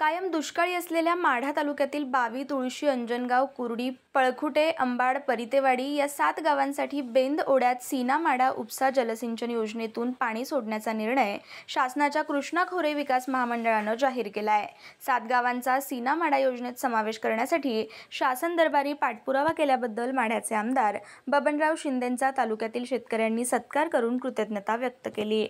कायम दुष्काळी असलेल्या माढा तालुक्यातील बावी तुळशी अंजनगाव कुर्डी पळखुटे अंबाड परितेवाडी या सात गावांसाठी बेंद ओढ्यात सीना माडा उपसा जलसिंचन योजनेतून पाणी सोडण्याचा निर्णय शासनाच्या कृष्णा खोरे विकास महामंडळानं जाहीर केला आहे सात गावांचा सीना माडा योजनेत समावेश करण्यासाठी शासन दरबारी पाठपुरावा केल्याबद्दल माढ्याचे आमदार बबनराव शिंदेंचा तालुक्यातील शेतकऱ्यांनी सत्कार करून कृतज्ञता व्यक्त केली